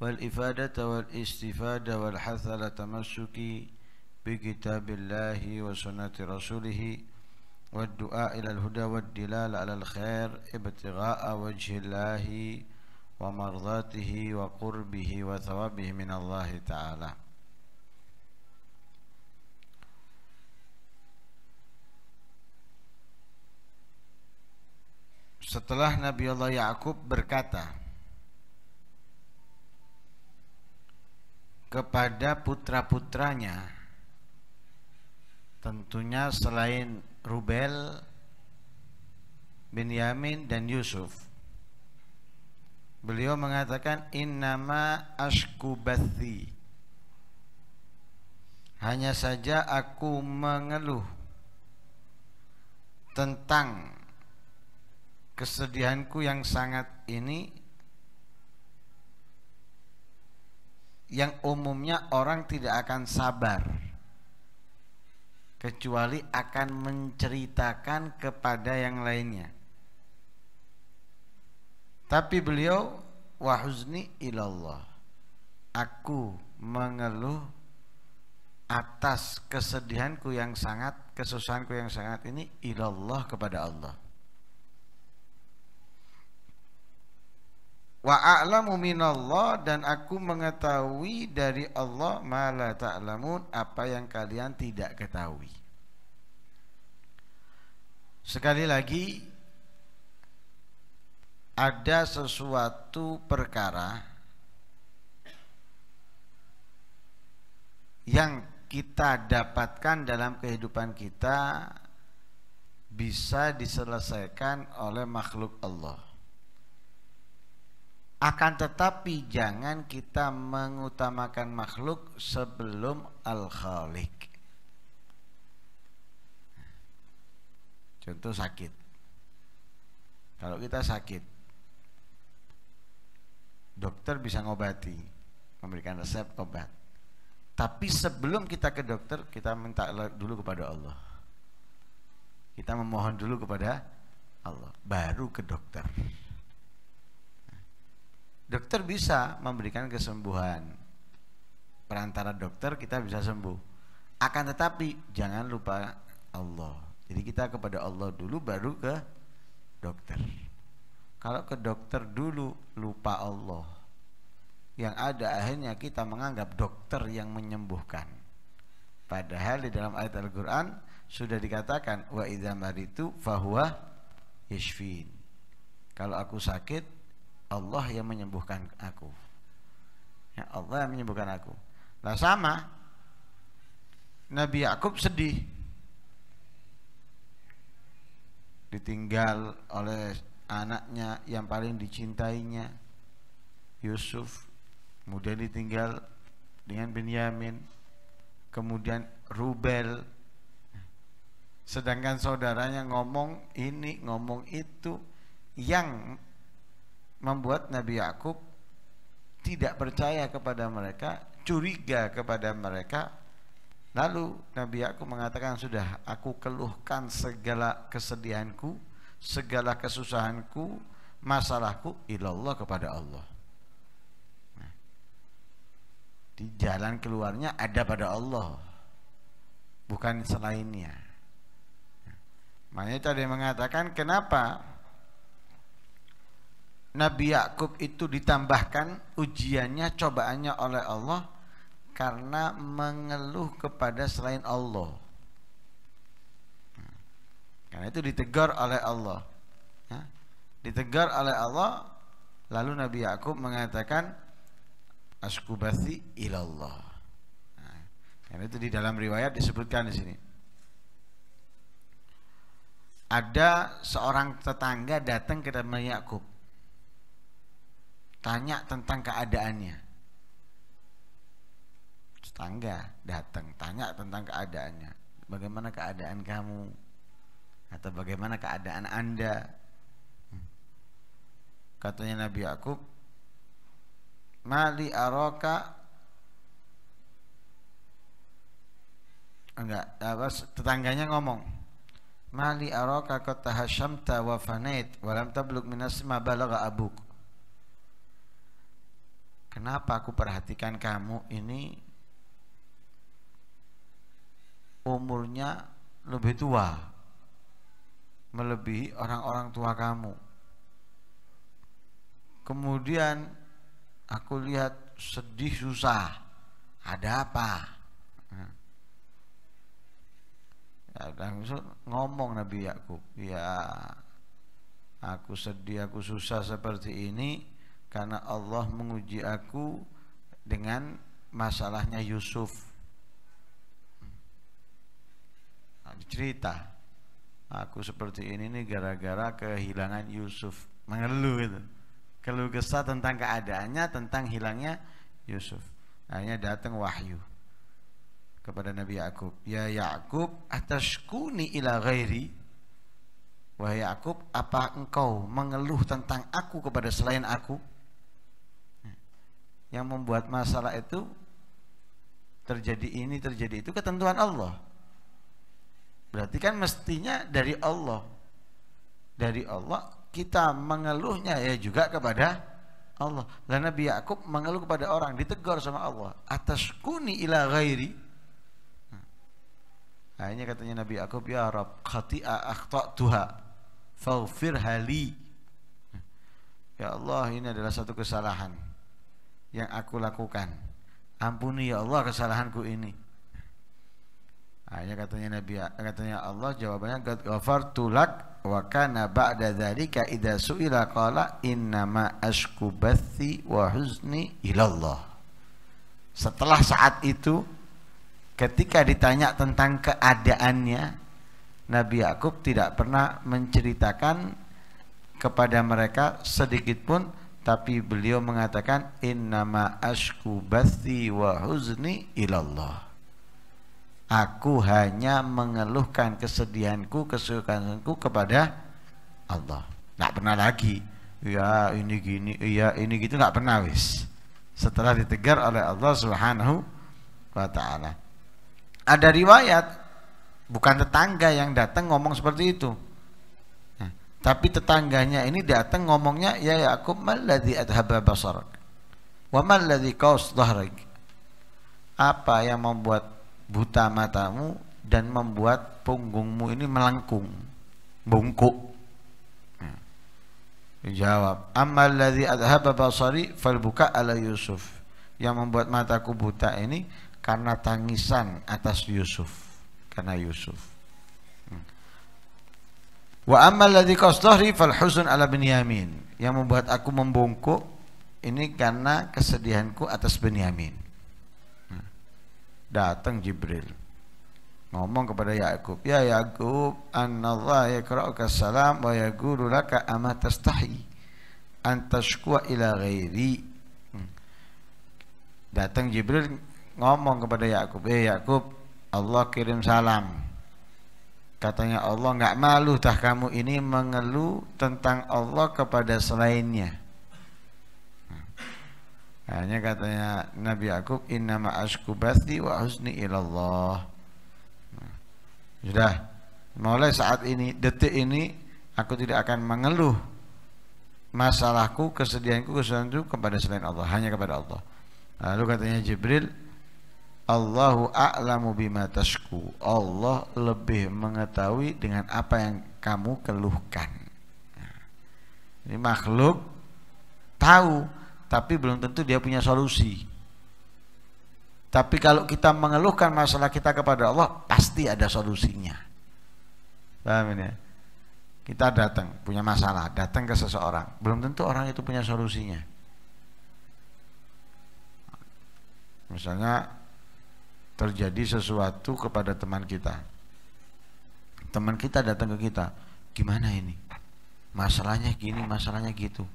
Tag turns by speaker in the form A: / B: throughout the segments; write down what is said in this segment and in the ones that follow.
A: والإفادة والاستفادة والحث على التمسك بكتاب الله وسنة رسوله والدعاء إلى الهدى والدلال على الخير ابتغاء وجه الله ومرضاته وقربه وثوابه من الله تعالى Setelah Nabi Allah Yakub berkata, kepada putra-putranya tentunya selain Rubel, Binyamin dan Yusuf. Beliau mengatakan innama ashkubathi Hanya saja aku mengeluh tentang kesedihanku yang sangat ini yang umumnya orang tidak akan sabar kecuali akan menceritakan kepada yang lainnya. Tapi beliau wahuzni ilallah. Aku mengeluh atas kesedihanku yang sangat, kesusahanku yang sangat ini ilallah kepada Allah. Wa a'lamu minallah dan aku mengetahui dari Allah ma la ta'lamun apa yang kalian tidak ketahui. Sekali lagi ada sesuatu perkara yang kita dapatkan dalam kehidupan kita bisa diselesaikan oleh makhluk Allah akan tetapi jangan kita mengutamakan makhluk sebelum al-khalik. Contoh sakit. Kalau kita sakit, dokter bisa ngobati, memberikan resep obat. Tapi sebelum kita ke dokter, kita minta dulu kepada Allah. Kita memohon dulu kepada Allah, baru ke dokter. Dokter bisa memberikan kesembuhan. Perantara dokter kita bisa sembuh. Akan tetapi jangan lupa Allah. Jadi kita kepada Allah dulu baru ke dokter. Kalau ke dokter dulu lupa Allah. Yang ada akhirnya kita menganggap dokter yang menyembuhkan. Padahal di dalam ayat Al-Qur'an sudah dikatakan wa idza itu fahuwa isfin. Kalau aku sakit Allah yang menyembuhkan aku. Ya Allah yang menyembuhkan aku. Nah sama Nabi Yakub sedih ditinggal oleh anaknya yang paling dicintainya Yusuf kemudian ditinggal dengan Benyamin kemudian Rubel sedangkan saudaranya ngomong ini ngomong itu yang membuat Nabi Yakub tidak percaya kepada mereka, curiga kepada mereka. Lalu Nabi Yakub mengatakan, "Sudah aku keluhkan segala kesedihanku, segala kesusahanku, masalahku ilallah kepada Allah." Nah, di jalan keluarnya ada pada Allah, bukan selainnya. Nah, makanya tadi mengatakan, "Kenapa?" Nabi Yakub itu ditambahkan ujiannya, cobaannya oleh Allah karena mengeluh kepada selain Allah. Karena itu ditegur oleh Allah. Ya. Ditegur oleh Allah, lalu Nabi Yakub mengatakan askubasi ilallah. Nah, karena itu di dalam riwayat disebutkan di sini. Ada seorang tetangga datang ke Nabi Yakub Tanya tentang keadaannya. Tetangga datang, tanya tentang keadaannya. Bagaimana keadaan kamu? Atau bagaimana keadaan Anda? Katanya Nabi Yakub, "Mali aroka enggak apa tetangganya ngomong mali aroka kota tahasyamta wa fanait wa lam tablug minas ma balagha abuk Kenapa aku perhatikan kamu ini umurnya lebih tua melebihi orang-orang tua kamu. Kemudian aku lihat sedih susah. Ada apa? Hmm. Ya, langsung ngomong Nabi Yakub, ya aku sedih, aku susah seperti ini karena Allah menguji aku dengan masalahnya Yusuf nah, cerita aku seperti ini nih gara-gara kehilangan Yusuf mengeluh itu keluh kesah tentang keadaannya tentang hilangnya Yusuf akhirnya datang wahyu kepada Nabi Yakub ya Yakub kuni ila ghairi wahai Yakub apa engkau mengeluh tentang aku kepada selain aku yang membuat masalah itu terjadi ini terjadi itu ketentuan Allah berarti kan mestinya dari Allah dari Allah kita mengeluhnya ya juga kepada Allah dan Nabi Yakub mengeluh kepada orang ditegur sama Allah atas kuni ila ghairi hmm. akhirnya katanya Nabi Yakub ya Rab khati'a tuha faufir hali hmm. ya Allah ini adalah satu kesalahan yang aku lakukan ampuni ya Allah kesalahanku ini hanya katanya Nabi katanya Allah jawabannya qad ghafartu lak wa kana ba'da dzalika idza su'ila qala inna ashku bathi wa huzni ilallah. Setelah saat itu ketika ditanya tentang keadaannya Nabi Yakub tidak pernah menceritakan kepada mereka sedikit pun tapi beliau mengatakan innama ashku bathi wa huzni ilallah aku hanya mengeluhkan kesedihanku kesukaanku kepada Allah nggak pernah lagi ya ini gini ya ini gitu nggak pernah wis setelah ditegar oleh Allah Subhanahu wa taala
B: ada riwayat
A: bukan tetangga yang datang ngomong seperti itu tapi tetangganya ini datang ngomongnya, ya Yakub, maladi adhaba basarak, wa maladhi kaus dhahrak. Apa yang membuat buta matamu dan membuat punggungmu ini melengkung, bungkuk? Hmm. Jawab, Dijawab, amal ladhi adhaba basari fal buka ala Yusuf. Yang membuat mataku buta ini karena tangisan atas Yusuf, karena Yusuf. Wa amal ladzi qasdhari fal husun ala Benyamin. Yang membuat aku membungkuk ini karena kesedihanku atas Benyamin. Hmm. Datang Jibril ngomong kepada Yakub, "Ya Yakub, ya yaqra'uka salam wa yaqulu laka ama tastahi an tashkua ila ghairi." Hmm. Datang Jibril ngomong kepada Yakub, "Eh Yakub, Allah kirim salam." Katanya Allah nggak malu tah kamu ini mengeluh tentang Allah kepada selainnya. Nah, hanya katanya Nabi Yakub Inna ashku wa husni ilallah. Nah, sudah mulai saat ini detik ini aku tidak akan mengeluh masalahku, kesedihanku, kesedihanku kepada selain Allah, hanya kepada Allah. Lalu katanya Jibril, Allahu a'lamu bima tashku. Allah lebih mengetahui dengan apa yang kamu keluhkan. ini makhluk tahu tapi belum tentu dia punya solusi. Tapi kalau kita mengeluhkan masalah kita kepada Allah, pasti ada solusinya. Paham ini? Kita datang punya masalah, datang ke seseorang, belum tentu orang itu punya solusinya. Misalnya terjadi sesuatu kepada teman kita. Teman kita datang ke kita, gimana ini? Masalahnya gini, masalahnya gitu.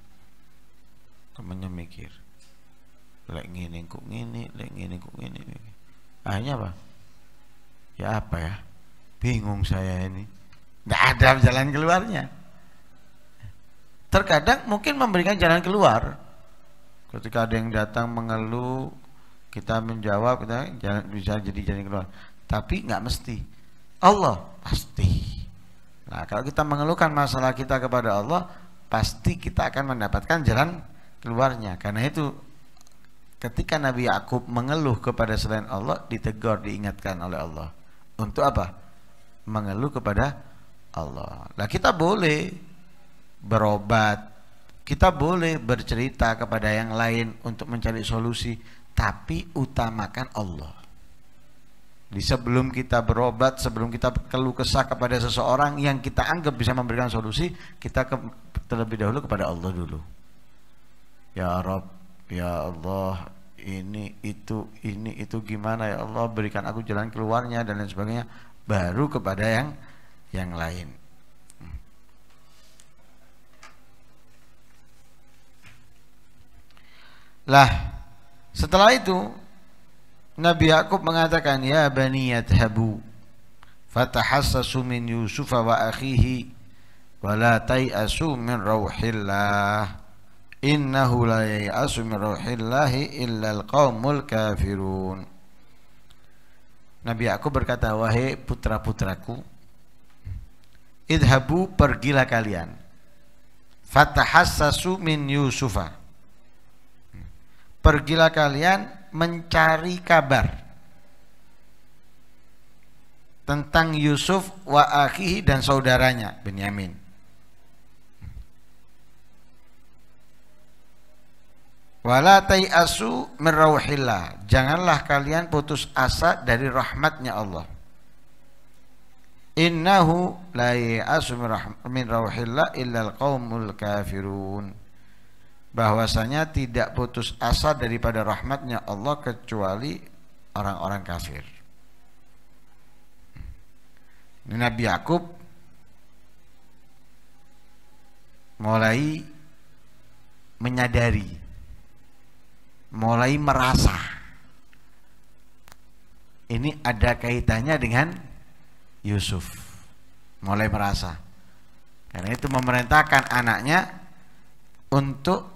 A: Temannya mikir, lek ngini kok ngini, lek ngini kok ngini. Akhirnya apa? Ya apa ya? Bingung saya ini. Tidak ada jalan keluarnya. Terkadang mungkin memberikan jalan keluar. Ketika ada yang datang mengeluh, kita menjawab kita jalan, bisa jadi jalan keluar tapi nggak mesti Allah pasti nah kalau kita mengeluhkan masalah kita kepada Allah pasti kita akan mendapatkan jalan keluarnya karena itu ketika Nabi Yakub mengeluh kepada selain Allah ditegur diingatkan oleh Allah untuk apa mengeluh kepada Allah lah kita boleh berobat kita boleh bercerita kepada yang lain untuk mencari solusi tapi utamakan Allah. Di sebelum kita berobat, sebelum kita keluh kesah kepada seseorang yang kita anggap bisa memberikan solusi, kita ke, terlebih dahulu kepada Allah dulu. Ya Rob, ya Allah, ini itu ini itu gimana ya Allah berikan aku jalan keluarnya dan lain sebagainya. Baru kepada yang yang lain. Hmm. Lah setelah itu Nabi Yakub mengatakan ya bani yadhabu fatahassasu min Yusuf wa akhihi wa la tayasu min rauhillah innahu la yayasu min rauhillahi illa alqaumul kafirun Nabi Yakub berkata wahai putra-putraku idhabu pergilah kalian fatahassasu min Yusufa pergilah kalian mencari kabar tentang Yusuf wa akhihi dan saudaranya Benyamin. Wala asu merauhillah. Janganlah kalian putus asa dari rahmatnya Allah. Innahu la asu min rauhillah illa al-qaumul kafirun bahwasanya tidak putus asa daripada rahmatnya Allah kecuali orang-orang kafir. Ini Nabi Yakub mulai menyadari, mulai merasa ini ada kaitannya dengan Yusuf. Mulai merasa. Karena itu memerintahkan anaknya untuk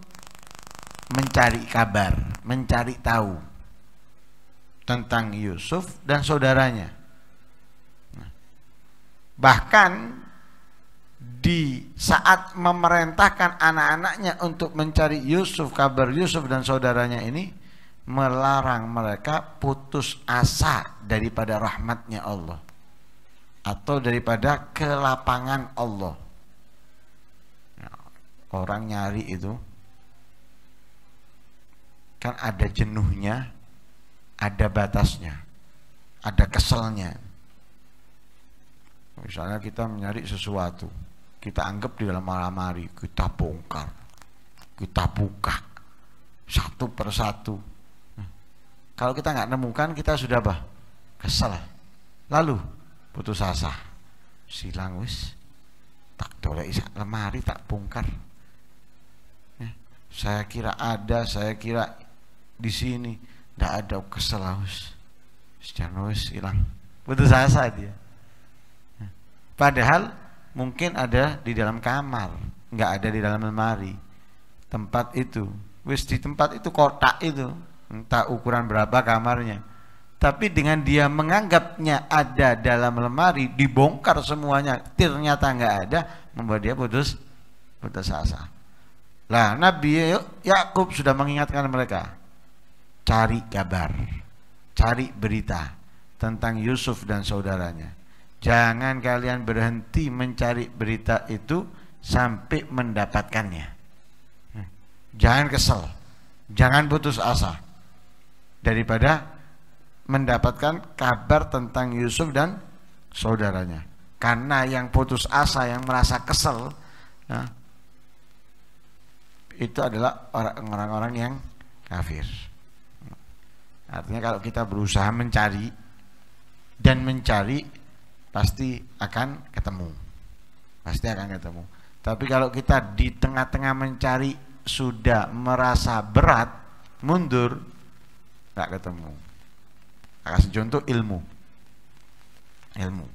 A: mencari kabar, mencari tahu tentang Yusuf dan saudaranya. Nah, bahkan di saat memerintahkan anak-anaknya untuk mencari Yusuf, kabar Yusuf dan saudaranya ini melarang mereka putus asa daripada rahmatnya Allah atau daripada kelapangan Allah. Nah, orang nyari itu kan ada jenuhnya, ada batasnya, ada keselnya. Misalnya kita mencari sesuatu, kita anggap di dalam lemari, kita bongkar, kita buka satu persatu. Hmm. kalau kita nggak nemukan, kita sudah bah kesel. Lalu putus asa, silang wis tak isak lemari tak bongkar. Ya. saya kira ada, saya kira di sini tidak ada kesel secara haus hilang putus asa dia padahal mungkin ada di dalam kamar nggak ada di dalam lemari tempat itu wis di tempat itu kotak itu entah ukuran berapa kamarnya tapi dengan dia menganggapnya ada dalam lemari dibongkar semuanya ternyata nggak ada membuat dia putus putus asa lah Nabi Yakub sudah mengingatkan mereka cari kabar, cari berita tentang Yusuf dan saudaranya. Jangan kalian berhenti mencari berita itu sampai mendapatkannya. Hmm. Jangan kesel, jangan putus asa. Daripada mendapatkan kabar tentang Yusuf dan saudaranya. Karena yang putus asa, yang merasa kesel, nah, itu adalah orang-orang yang kafir. Artinya kalau kita berusaha mencari dan mencari pasti akan ketemu. Pasti akan ketemu. Tapi kalau kita di tengah-tengah mencari sudah merasa berat, mundur, nggak ketemu. akan contoh ilmu. Ilmu.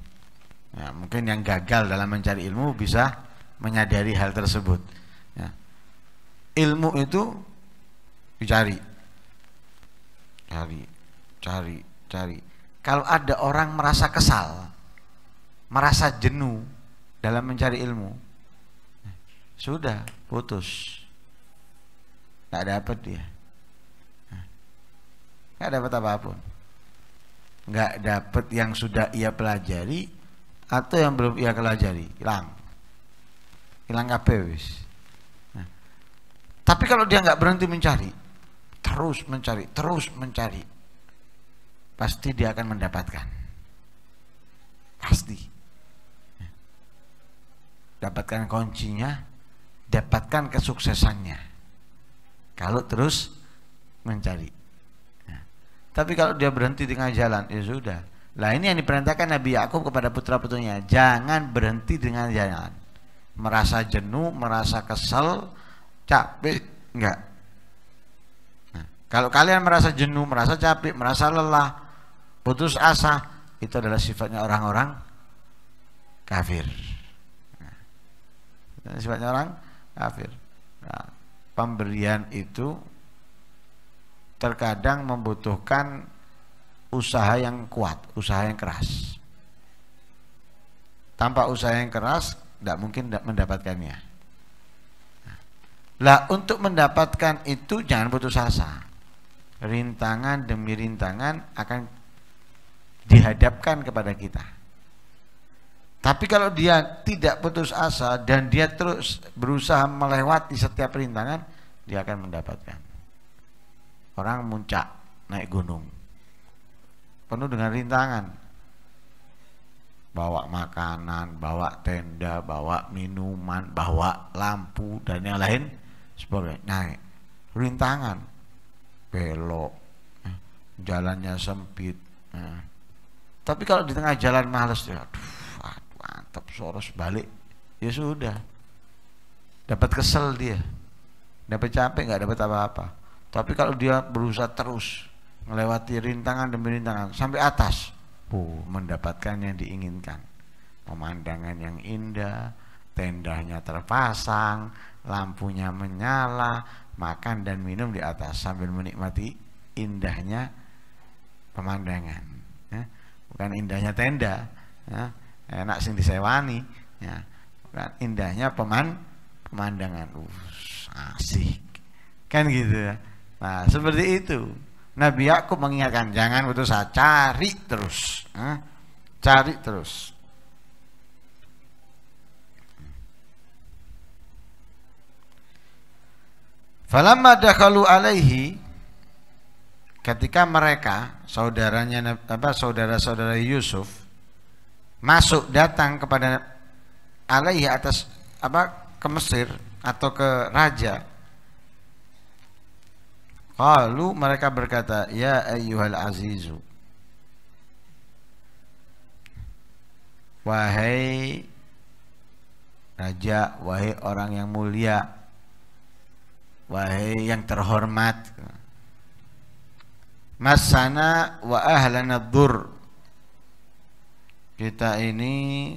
A: Ya, mungkin yang gagal dalam mencari ilmu bisa menyadari hal tersebut. Ya. Ilmu itu dicari, cari, cari, cari. Kalau ada orang merasa kesal, merasa jenuh dalam mencari ilmu, sudah putus. Tak dapat dia. Gak dapat apapun. Gak dapat yang sudah ia pelajari atau yang belum ia pelajari, hilang. Hilang kabeh wis. Nah, tapi kalau dia nggak berhenti mencari, terus mencari, terus mencari, pasti dia akan mendapatkan. Pasti. Dapatkan kuncinya, dapatkan kesuksesannya. Kalau terus mencari. Ya. tapi kalau dia berhenti dengan jalan, ya sudah. Lah ini yang diperintahkan Nabi Yakub kepada putra-putranya, jangan berhenti dengan jalan. Merasa jenuh, merasa kesel, capek, enggak kalau kalian merasa jenuh, merasa capek, merasa lelah, putus asa, itu adalah sifatnya orang-orang kafir. Nah, sifatnya orang kafir. Nah, pemberian itu terkadang membutuhkan usaha yang kuat, usaha yang keras. Tanpa usaha yang keras, tidak mungkin mendapatkannya. Nah, lah untuk mendapatkan itu jangan putus asa rintangan demi rintangan akan dihadapkan kepada kita. Tapi kalau dia tidak putus asa dan dia terus berusaha melewati setiap rintangan, dia akan mendapatkan. Orang muncak naik gunung. Penuh dengan rintangan. Bawa makanan, bawa tenda, bawa minuman, bawa lampu dan yang lain sebagainya. Naik rintangan belok, eh, jalannya sempit. Eh. Tapi kalau di tengah jalan males, ya, aduh, mantap, soros balik, ya sudah. Dapat kesel dia, dapat capek nggak dapat apa-apa. Tapi kalau dia berusaha terus melewati rintangan demi rintangan sampai atas, oh, mendapatkan yang diinginkan, pemandangan yang indah, tendanya terpasang, lampunya menyala, makan dan minum di atas sambil menikmati indahnya pemandangan ya. bukan indahnya tenda ya. enak sih disewani ya. bukan indahnya peman pemandangan uh, asik kan gitu ya. nah seperti itu Nabi aku mengingatkan jangan putus asa cari terus ya. cari terus Falamma dakhalu alaihi ketika mereka saudaranya apa saudara-saudara Yusuf masuk datang kepada alaihi atas apa ke Mesir atau ke raja Lalu mereka berkata ya ayyuhal azizu wahai raja wahai orang yang mulia Wahai yang terhormat Masana wa ahlana dhur Kita ini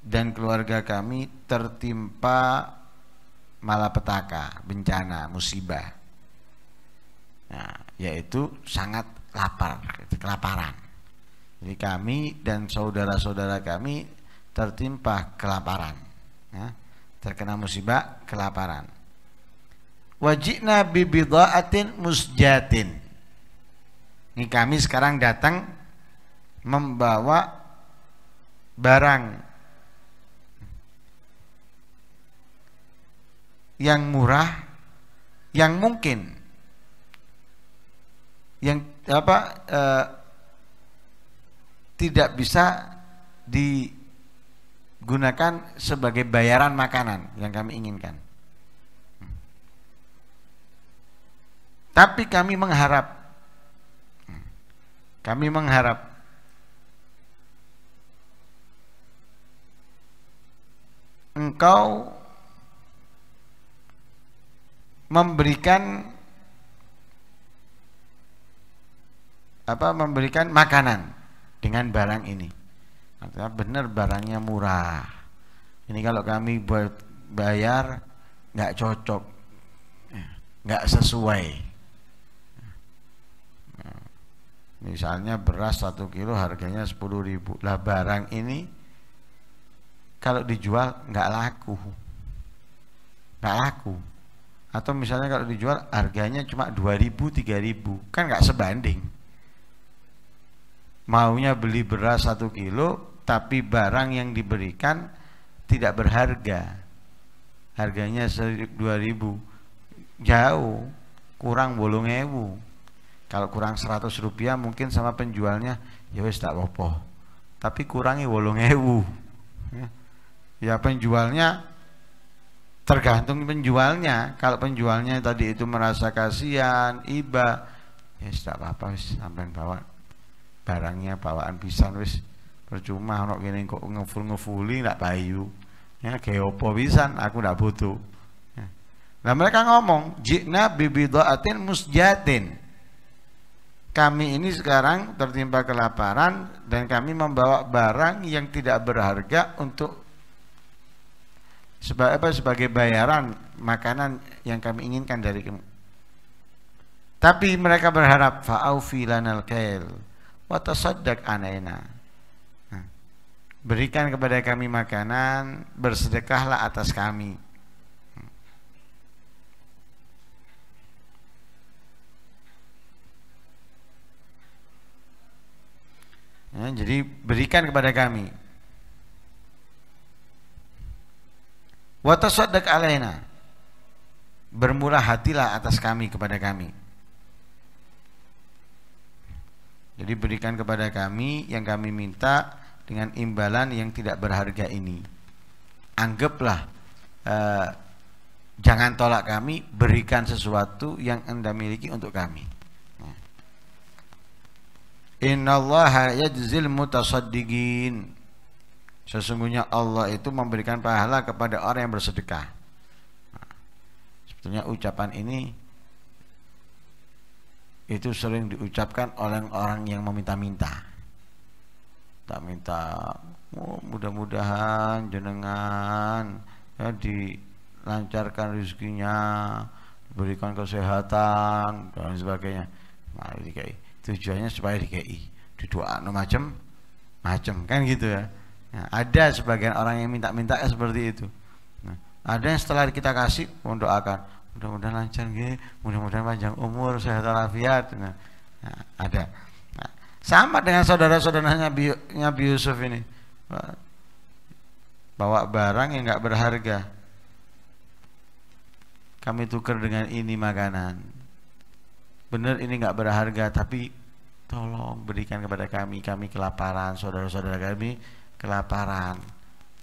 A: dan keluarga kami tertimpa malapetaka, bencana, musibah nah, Yaitu sangat lapar, kelaparan Jadi kami dan saudara-saudara kami tertimpa kelaparan ya, Terkena musibah kelaparan wajibna bibidaatin musjatin ini kami sekarang datang membawa barang yang murah yang mungkin yang apa eh, tidak bisa digunakan sebagai bayaran makanan yang kami inginkan. Tapi kami mengharap kami mengharap engkau memberikan apa memberikan makanan dengan barang ini artinya benar barangnya murah ini kalau kami buat bayar nggak cocok nggak sesuai Misalnya beras 1 kilo harganya 10 ribu. Lah barang ini kalau dijual nggak laku. Nggak laku. Atau misalnya kalau dijual harganya cuma ribu 2000, ribu Kan nggak sebanding. Maunya beli beras 1 kilo tapi barang yang diberikan tidak berharga. Harganya ribu Jauh kurang bolong ewu kalau kurang 100 rupiah mungkin sama penjualnya ya wes tak apa tapi kurangi wolong ewu ya. ya penjualnya tergantung penjualnya kalau penjualnya tadi itu merasa kasihan iba ya wis tak apa-apa wis sampai bawa barangnya bawaan pisan wis percuma ono kene kok ngeful ngefuli nggak payu ya kayak opo pisan aku ndak butuh nah mereka ngomong jikna bibidoatin musjatin kami ini sekarang tertimpa kelaparan dan kami membawa barang yang tidak berharga untuk sebagai apa sebagai bayaran makanan yang kami inginkan dari kamu. Tapi mereka berharap fa'aufi lanal kail wa tasaddaq nah, Berikan kepada kami makanan, bersedekahlah atas kami. Ya, jadi berikan kepada kami. Watasaddaq alaina. Bermurah hatilah atas kami kepada kami. Jadi berikan kepada kami yang kami minta dengan imbalan yang tidak berharga ini. Anggaplah eh, jangan tolak kami, berikan sesuatu yang Anda miliki untuk kami. Innallaha yajzil mutasaddiqin. Sesungguhnya Allah itu memberikan pahala kepada orang yang bersedekah. sebetulnya ucapan ini itu sering diucapkan oleh orang yang meminta-minta. Tak minta, oh, mudah-mudahan jenengan ya, dilancarkan rezekinya, berikan kesehatan dan sebagainya. Nah, ini kayak tujuannya supaya ki didoa no macam macam kan gitu ya nah, ada sebagian orang yang minta-minta seperti itu nah, ada yang setelah kita kasih mendoakan mudah-mudahan lancar gini mudah-mudahan panjang umur sehat walafiat nah, nah, ada nah, sama dengan saudara-saudaranya Nabi, Nabi Yusuf ini bawa barang yang nggak berharga kami tukar dengan ini makanan benar ini nggak berharga tapi tolong berikan kepada kami kami kelaparan saudara-saudara kami kelaparan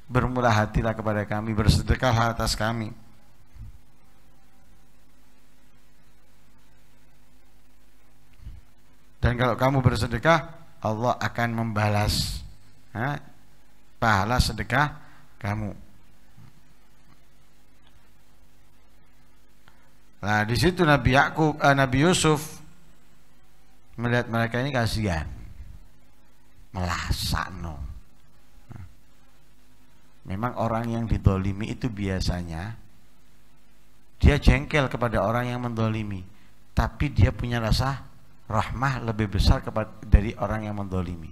A: bermurah hatilah kepada kami bersedekah atas kami dan kalau kamu bersedekah Allah akan membalas ha? pahala sedekah kamu Nah, di situ Nabi Yakub, eh, Nabi Yusuf melihat mereka ini kasihan. Melasak no. Memang orang yang didolimi itu biasanya dia jengkel kepada orang yang mendolimi, tapi dia punya rasa rahmah lebih besar kepada dari orang yang mendolimi.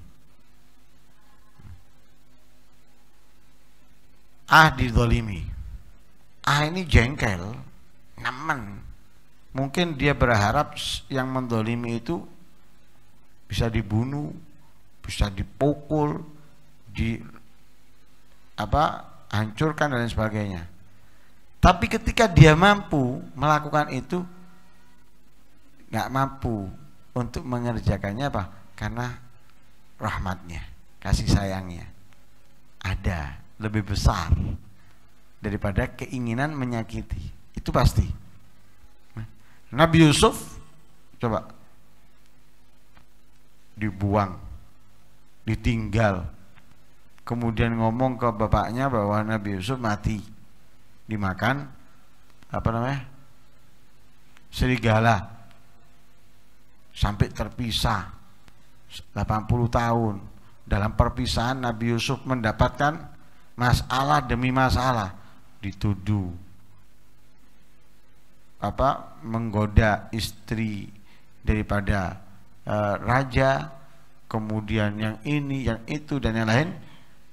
A: Ah didolimi, ah ini jengkel, nyaman mungkin dia berharap yang mendolimi itu bisa dibunuh bisa dipukul di apa hancurkan dan lain sebagainya tapi ketika dia mampu melakukan itu nggak mampu untuk mengerjakannya apa karena rahmatnya kasih sayangnya ada lebih besar daripada keinginan menyakiti itu pasti Nabi Yusuf coba dibuang ditinggal kemudian ngomong ke bapaknya bahwa Nabi Yusuf mati dimakan apa namanya serigala sampai terpisah 80 tahun dalam perpisahan Nabi Yusuf mendapatkan masalah demi masalah dituduh apa menggoda istri daripada uh, raja kemudian yang ini yang itu dan yang lain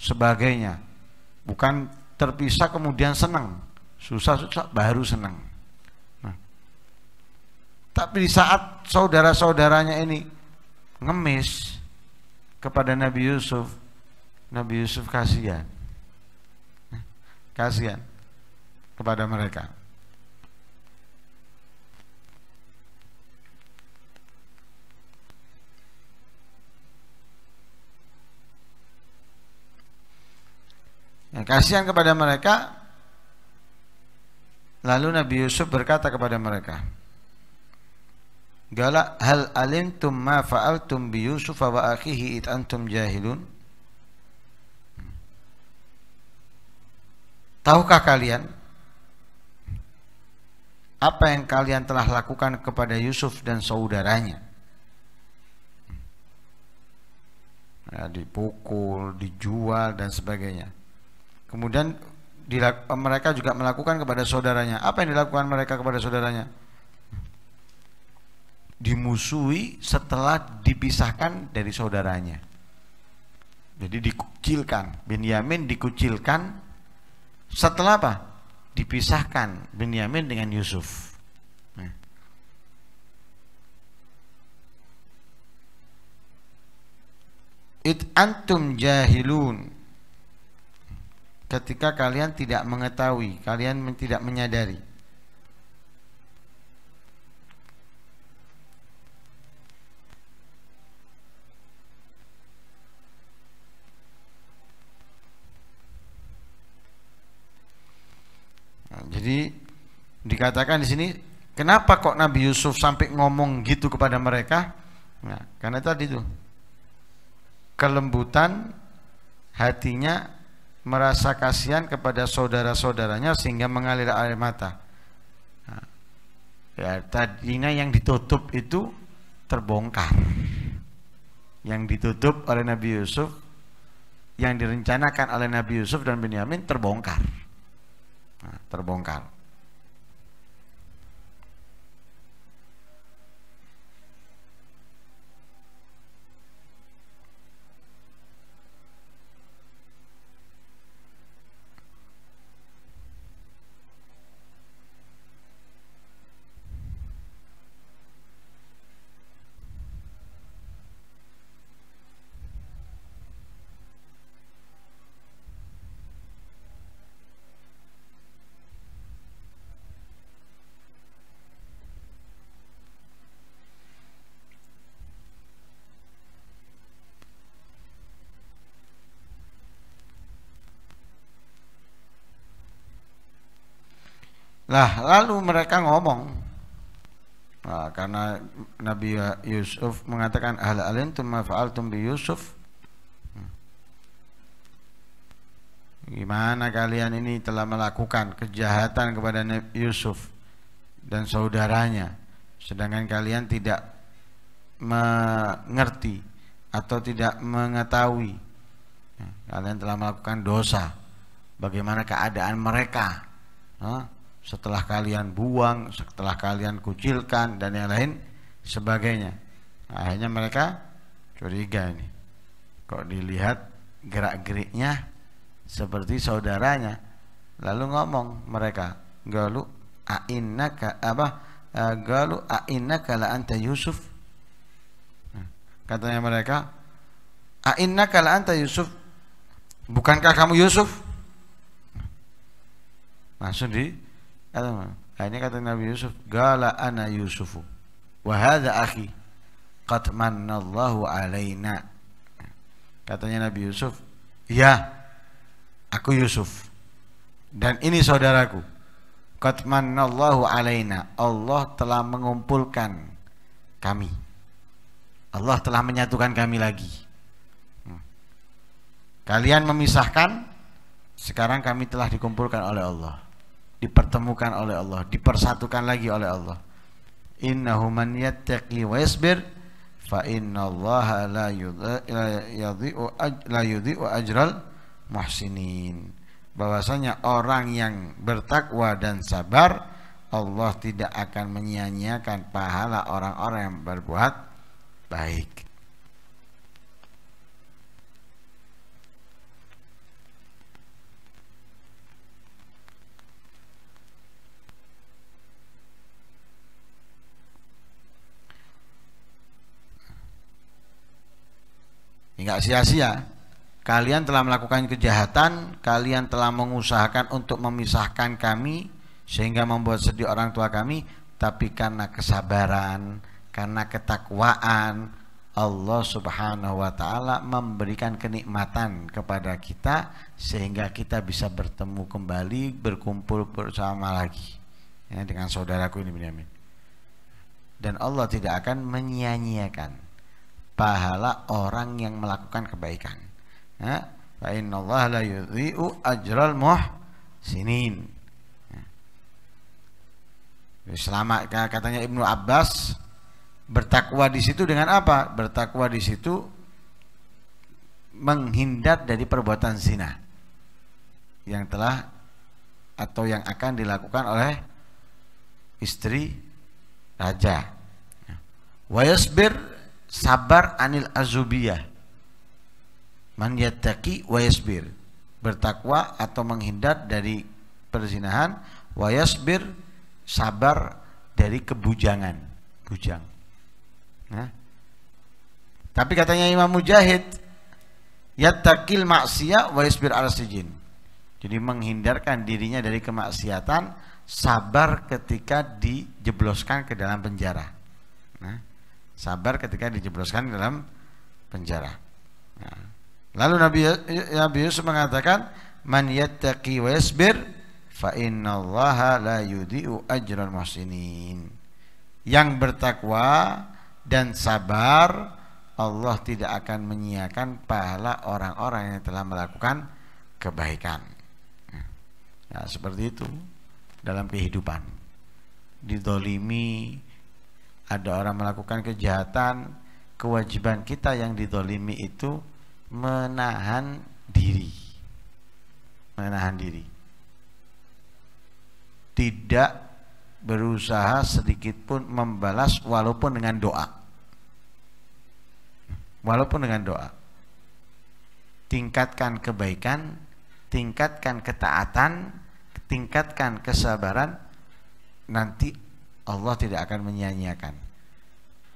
A: sebagainya bukan terpisah kemudian senang susah-susah baru senang nah. tapi di saat saudara-saudaranya ini ngemis kepada Nabi Yusuf Nabi Yusuf kasihan kasihan kepada mereka Nah, kasihan kepada mereka lalu Nabi Yusuf berkata kepada mereka Galak hal alimtum ma fa'altum bi Yusuf wa akhihi it antum jahilun Tahukah kalian apa yang kalian telah lakukan kepada Yusuf dan saudaranya? Ya, dipukul, dijual dan sebagainya. Kemudian eh, mereka juga melakukan kepada saudaranya. Apa yang dilakukan mereka kepada saudaranya? Dimusuhi setelah dipisahkan dari saudaranya. Jadi dikucilkan. Benyamin dikucilkan setelah apa? Dipisahkan Benyamin dengan Yusuf. Nah. It antum jahilun ketika kalian tidak mengetahui, kalian tidak menyadari. Nah, jadi dikatakan di sini, kenapa kok Nabi Yusuf sampai ngomong gitu kepada mereka? Nah, karena tadi itu kelembutan hatinya merasa kasihan kepada saudara-saudaranya sehingga mengalir air mata. Nah, ya, tadinya yang ditutup itu terbongkar. Yang ditutup oleh Nabi Yusuf, yang direncanakan oleh Nabi Yusuf dan Benyamin terbongkar. Nah, terbongkar. Lah lalu mereka ngomong nah, karena Nabi Yusuf mengatakan hal alintum ma bi Yusuf hmm. Gimana kalian ini telah melakukan kejahatan kepada Nabi Yusuf dan saudaranya sedangkan kalian tidak mengerti atau tidak mengetahui hmm, kalian telah melakukan dosa bagaimana keadaan mereka setelah kalian buang, setelah kalian kucilkan dan yang lain sebagainya. Akhirnya mereka curiga ini. Kok dilihat gerak-geriknya seperti saudaranya. Lalu ngomong mereka, "Galu ainnaka apa? Eh, galu ainnaka la anta Yusuf?" Nah, katanya mereka, "Ainnaka la anta Yusuf? Bukankah kamu Yusuf?" Nah, langsung di Kata Ini kata Nabi Yusuf, "Gala ana Yusufu wa hadha akhi qad mannallahu alaina." Katanya Nabi Yusuf, "Ya, aku Yusuf dan ini saudaraku. Qad mannallahu alaina. Allah telah mengumpulkan kami. Allah telah menyatukan kami lagi. Hmm. Kalian memisahkan, sekarang kami telah dikumpulkan oleh Allah." dipertemukan oleh Allah, dipersatukan lagi oleh Allah. Innahu man yattaqi wa yasbir fa innallaha la yudhi'u la yudhi'u ajral muhsinin. Bahwasanya orang yang bertakwa dan sabar Allah tidak akan menyia-nyiakan pahala orang-orang yang berbuat baik. enggak sia-sia kalian telah melakukan kejahatan kalian telah mengusahakan untuk memisahkan kami sehingga membuat sedih orang tua kami tapi karena kesabaran karena ketakwaan Allah Subhanahu wa taala memberikan kenikmatan kepada kita sehingga kita bisa bertemu kembali, berkumpul bersama lagi ya, dengan saudaraku ini Dan Allah tidak akan menyia-nyiakan pahala orang yang melakukan kebaikan. Ya. Fa innallaha la yudhi'u ajral muhsinin. Ya. Selama katanya Ibnu Abbas bertakwa di situ dengan apa? Bertakwa di situ menghindar dari perbuatan zina yang telah atau yang akan dilakukan oleh istri raja. Ya. Wa yasbir sabar anil azubiyah man yattaqi wa yasbir bertakwa atau menghindar dari perzinahan wa yasbir sabar dari kebujangan bujang nah tapi katanya Imam Mujahid yattaqil maksiat wa yasbir ala sijin jadi menghindarkan dirinya dari kemaksiatan sabar ketika dijebloskan ke dalam penjara nah sabar ketika dijebloskan dalam penjara. Nah. Lalu Nabi, ya-, Nabi Yusuf mengatakan, "Man yattaqi wa yasbir fa innallaha la yudhi'u ajral muhsinin." Yang bertakwa dan sabar, Allah tidak akan menyia pahala orang-orang yang telah melakukan kebaikan. Nah, seperti itu dalam kehidupan. Didolimi, ada orang melakukan kejahatan kewajiban kita yang didolimi itu menahan diri menahan diri tidak berusaha sedikit pun membalas walaupun dengan doa walaupun dengan doa tingkatkan kebaikan tingkatkan ketaatan tingkatkan kesabaran nanti Allah tidak akan menyanyiakan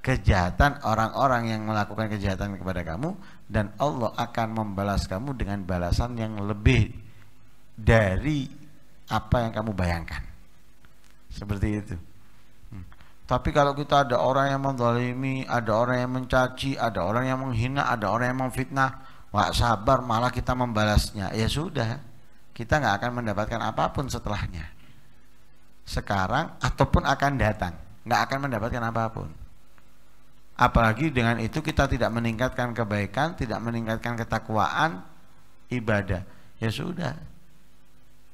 A: kejahatan orang-orang yang melakukan kejahatan kepada kamu dan Allah akan membalas kamu dengan balasan yang lebih dari apa yang kamu bayangkan seperti itu hmm. tapi kalau kita ada orang yang mendolimi ada orang yang mencaci ada orang yang menghina ada orang yang memfitnah wah sabar malah kita membalasnya ya sudah kita nggak akan mendapatkan apapun setelahnya sekarang ataupun akan datang nggak akan mendapatkan apapun apalagi dengan itu kita tidak meningkatkan kebaikan tidak meningkatkan ketakwaan ibadah ya sudah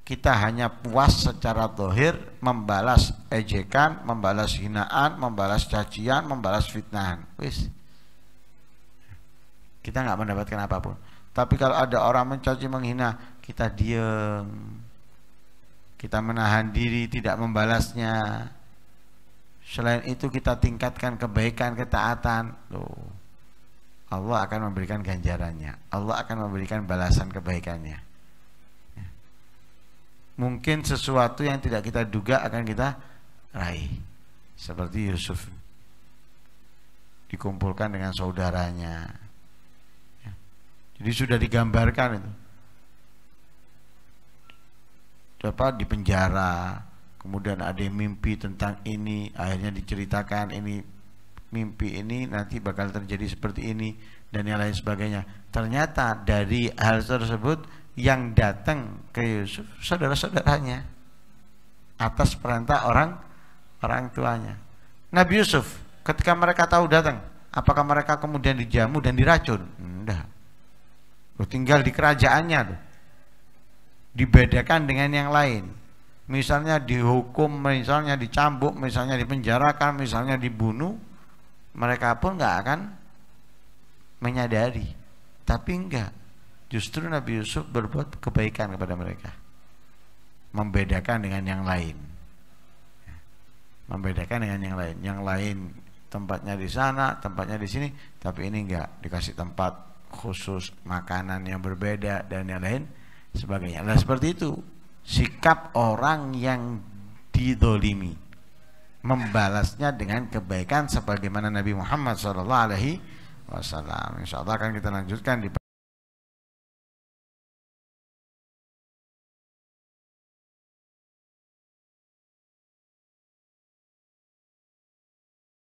A: kita hanya puas secara dohir membalas ejekan, membalas hinaan, membalas cacian, membalas fitnahan. Wis. Kita nggak mendapatkan apapun. Tapi kalau ada orang mencaci menghina, kita diem kita menahan diri tidak membalasnya selain itu kita tingkatkan kebaikan ketaatan tuh Allah akan memberikan ganjarannya Allah akan memberikan balasan kebaikannya ya. mungkin sesuatu yang tidak kita duga akan kita raih seperti Yusuf dikumpulkan dengan saudaranya ya. jadi sudah digambarkan itu apa di penjara kemudian ada yang mimpi tentang ini akhirnya diceritakan ini mimpi ini nanti bakal terjadi seperti ini dan yang lain sebagainya ternyata dari hal tersebut yang datang ke Yusuf saudara-saudaranya atas perintah orang orang tuanya Nabi Yusuf ketika mereka tahu datang apakah mereka kemudian dijamu dan diracun enggak tinggal di kerajaannya tuh dibedakan dengan yang lain misalnya dihukum misalnya dicambuk misalnya dipenjarakan misalnya dibunuh mereka pun nggak akan menyadari tapi enggak justru Nabi Yusuf berbuat kebaikan kepada mereka membedakan dengan yang lain membedakan dengan yang lain yang lain tempatnya di sana tempatnya di sini tapi ini enggak dikasih tempat khusus makanan yang berbeda dan yang lain sebagainya. Nah seperti itu sikap orang yang didolimi membalasnya dengan kebaikan sebagaimana Nabi Muhammad SAW. Insya Allah akan kita lanjutkan di